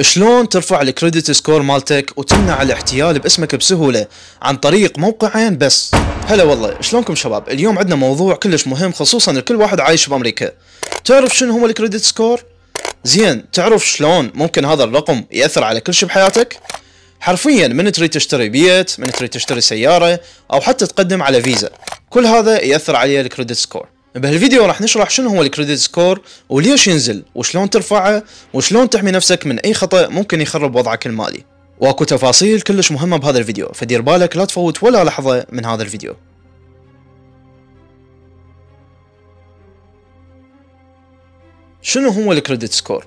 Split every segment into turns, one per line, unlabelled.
شلون ترفع الكريدت سكور مالتك وتمنع الاحتيال باسمك بسهوله عن طريق موقعين بس هلا والله شلونكم شباب اليوم عندنا موضوع كلش مهم خصوصا الكل واحد عايش بامريكا تعرف شنو هو الكريدت سكور زين تعرف شلون ممكن هذا الرقم ياثر على كل شيء بحياتك حرفيا من تريد تشتري بيت من تريد تشتري سياره او حتى تقدم على فيزا كل هذا ياثر عليه الكريدت سكور بهالفيديو راح نشرح شنو هو الكريدت سكور وليش ينزل وشلون ترفعه وشلون تحمي نفسك من اي خطأ ممكن يخرب وضعك المالي واكو تفاصيل كلش مهمة بهذا الفيديو فدير بالك لا تفوت ولا لحظة من هذا الفيديو شنو هو الكريدت سكور؟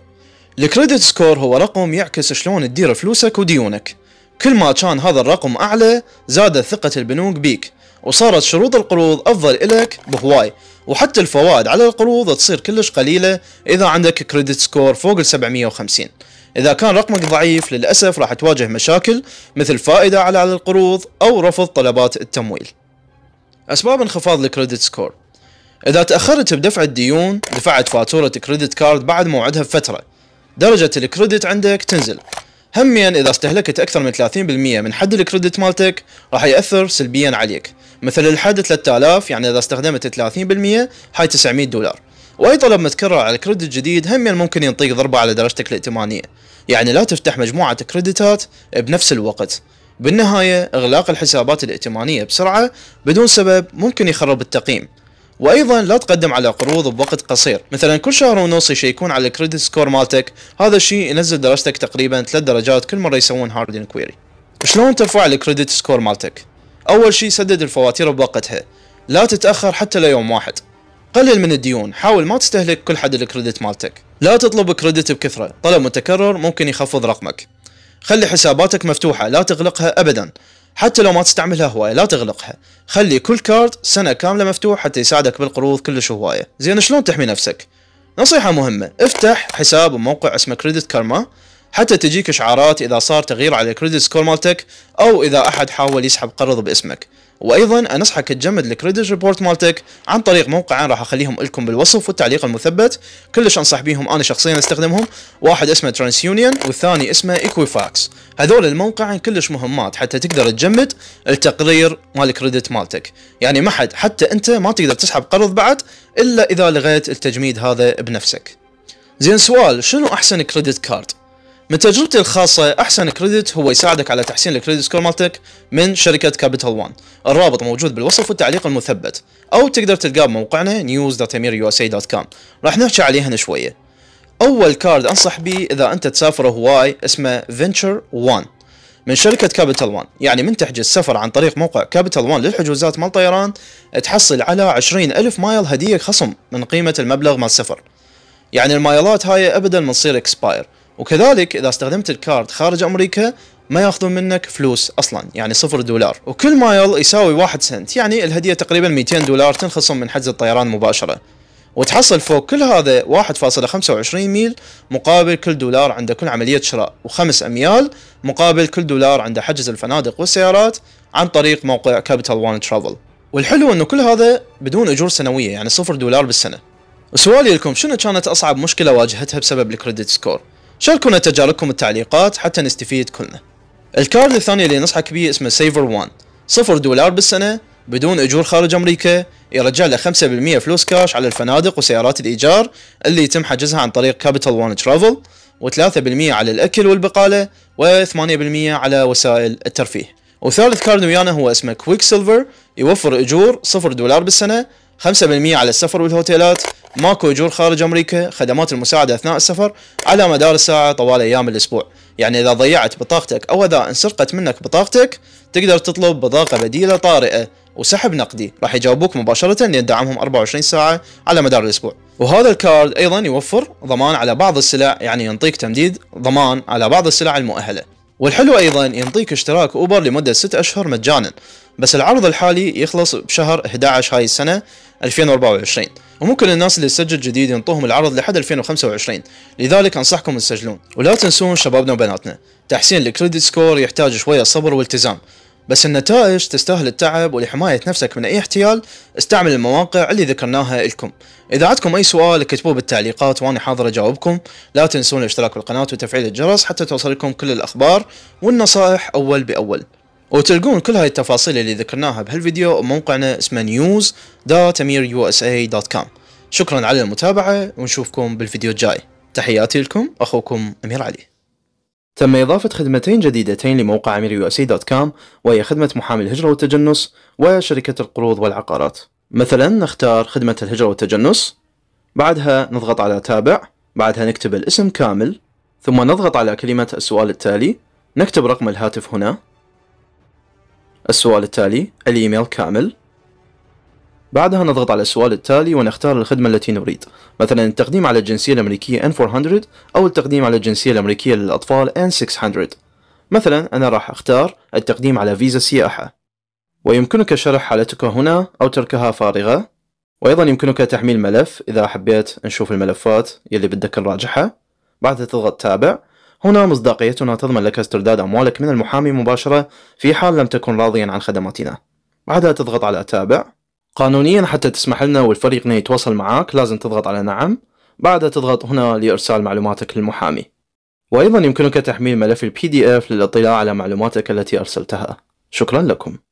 الكريدت سكور هو رقم يعكس شلون تدير فلوسك وديونك كل ما كان هذا الرقم أعلى زادت ثقة البنوك بيك وصارت شروط القروض أفضل إلك بهواي وحتى الفوائد على القروض تصير كلش قليلة إذا عندك كريدت سكور فوق ال 750 إذا كان رقمك ضعيف للأسف راح تواجه مشاكل مثل فائدة على على القروض أو رفض طلبات التمويل أسباب انخفاض الكريدت سكور إذا تأخرت بدفع الديون دفعت فاتورة كريدت كارد بعد موعدها بفترة درجة الكريدت عندك تنزل هميا إذا استهلكت أكثر من 30% من حد الكريدت مالتك راح يأثر سلبيا عليك مثل الحد 3000 يعني اذا استخدمت 30% هاي 900 دولار واي طلب متكرر على كريدت جديد هم يعني ممكن ينطيك ضربة على درجتك الائتمانية يعني لا تفتح مجموعة كريدتات بنفس الوقت بالنهاية اغلاق الحسابات الائتمانية بسرعة بدون سبب ممكن يخرب التقييم وايضا لا تقدم على قروض بوقت قصير مثلا كل شهر ونص يشيكون على الكريدت سكور مالتك هذا الشيء ينزل درجتك تقريبا 3 درجات كل مره يسوون هاردين كويري شلون ترفع الكريدت سكور مالتك أول شيء سدد الفواتير بوقتها لا تتأخر حتى ليوم واحد قلل من الديون حاول ما تستهلك كل حد الكريدت مالتك لا تطلب كريدت بكثرة طلب متكرر ممكن يخفض رقمك خلي حساباتك مفتوحة لا تغلقها أبدا حتى لو ما تستعملها هواية لا تغلقها خلي كل كارد سنة كاملة مفتوح حتى يساعدك بالقروض كلش هواية زين شلون تحمي نفسك نصيحة مهمة افتح حساب بموقع اسمه كريدت كارما حتى تجيك اشعارات اذا صار تغيير على الكريدت سكور مالتك او اذا احد حاول يسحب قرض باسمك وايضا انصحك تجمد الكريدت ريبورت مالتك عن طريق موقعين راح اخليهم لكم بالوصف والتعليق المثبت كلش انصح بيهم انا شخصيا استخدمهم واحد اسمه ترانس يونيون والثاني اسمه ايكويفاكس هذول الموقعين كلش مهمات حتى تقدر تجمد التقرير مال الكريدت مالتك يعني ما حد حتى انت ما تقدر تسحب قرض بعد الا اذا لغيت التجميد هذا بنفسك زين سؤال شنو احسن كريدت كارد من تجربتي الخاصة أحسن كريدت هو يساعدك على تحسين الكريدت سكور مالتك من شركة كابيتال وان الرابط موجود بالوصف والتعليق المثبت أو تقدر تلقاه بموقعنا news.amirusa.com راح نحكي عليهن شوية أول كارد أنصح به إذا أنت تسافر هواي اسمه فينتشر وان من شركة كابيتال وان يعني من تحجز سفر عن طريق موقع كابيتال وان للحجوزات مال طيران تحصل على 20 ألف مايل هدية خصم من قيمة المبلغ مال السفر يعني المايلات هاي أبدا ما تصير اكسباير وكذلك اذا استخدمت الكارد خارج امريكا ما ياخذون منك فلوس اصلا يعني صفر دولار وكل مايل يساوي واحد سنت يعني الهديه تقريبا 200 دولار تنخصم من حجز الطيران مباشره وتحصل فوق كل هذا 1.25 ميل مقابل كل دولار عند كل عملية شراء وخمس أميال مقابل كل دولار عند حجز الفنادق والسيارات عن طريق موقع كابيتال وان ترافل والحلو انه كل هذا بدون اجور سنويه يعني صفر دولار بالسنه وسؤالي لكم شنو كانت اصعب مشكله واجهتها بسبب الكريدت سكور شاركونا تجاربكم التعليقات حتى نستفيد كلنا الكارد الثاني اللي ننصحك به اسمه سيفر 1 صفر دولار بالسنة بدون اجور خارج امريكا يرجع له 5% فلوس كاش على الفنادق وسيارات الايجار اللي يتم حجزها عن طريق كابيتال وان ترافل و3% على الاكل والبقاله و8% على وسائل الترفيه وثالث كارد ويانا هو اسمه كويك سيلفر يوفر اجور 0 دولار بالسنه 5% على السفر والهوتيلات ماكو اجور خارج امريكا خدمات المساعده اثناء السفر على مدار الساعه طوال ايام الاسبوع يعني اذا ضيعت بطاقتك او اذا انسرقت منك بطاقتك تقدر تطلب بطاقه بديله طارئه وسحب نقدي راح يجاوبوك مباشره لان 24 ساعه على مدار الاسبوع وهذا الكارد ايضا يوفر ضمان على بعض السلع يعني ينطيك تمديد ضمان على بعض السلع المؤهله والحلو ايضا ينطيك اشتراك اوبر لمدة 6 اشهر مجانا بس العرض الحالي يخلص بشهر 11 هاي السنة 2024 وممكن الناس اللي تسجل جديد ينطوهم العرض لحد 2025 لذلك انصحكم تسجلون ولا تنسون شبابنا وبناتنا تحسين الكريدت سكور يحتاج شوية صبر والتزام بس النتائج تستاهل التعب ولحماية نفسك من أي احتيال استعمل المواقع اللي ذكرناها لكم إذا عندكم أي سؤال اكتبوه بالتعليقات وأنا حاضر أجاوبكم لا تنسون الاشتراك بالقناة وتفعيل الجرس حتى توصلكم كل الأخبار والنصائح أول بأول وتلقون كل هاي التفاصيل اللي ذكرناها بهالفيديو بموقعنا اسمه news.amirusa.com شكرا على المتابعة ونشوفكم بالفيديو الجاي تحياتي لكم أخوكم أمير علي تم إضافة خدمتين جديدتين لموقع عميل دوت كوم وهي خدمة محامي الهجرة والتجنس وشركة القروض والعقارات مثلا نختار خدمة الهجرة والتجنس بعدها نضغط على تابع بعدها نكتب الاسم كامل ثم نضغط على كلمة السؤال التالي نكتب رقم الهاتف هنا السؤال التالي الإيميل كامل بعدها نضغط على السؤال التالي ونختار الخدمة التي نريد مثلا التقديم على الجنسية الأمريكية N400 أو التقديم على الجنسية الأمريكية للأطفال N600 مثلا أنا راح أختار التقديم على فيزا سياحة ويمكنك شرح حالتك هنا أو تركها فارغة وأيضا يمكنك تحميل ملف إذا حبيت نشوف الملفات يلي بدك نراجعها بعدها تضغط تابع هنا مصداقيتنا تضمن لك استرداد أموالك من المحامي مباشرة في حال لم تكن راضيا عن خدماتنا بعدها تضغط على تابع قانونيا حتى تسمح لنا والفريق انه يتواصل معك لازم تضغط على نعم بعدها تضغط هنا لإرسال معلوماتك للمحامي وأيضا يمكنك تحميل ملف البي دي اف للاطلاع على معلوماتك التي أرسلتها شكرا لكم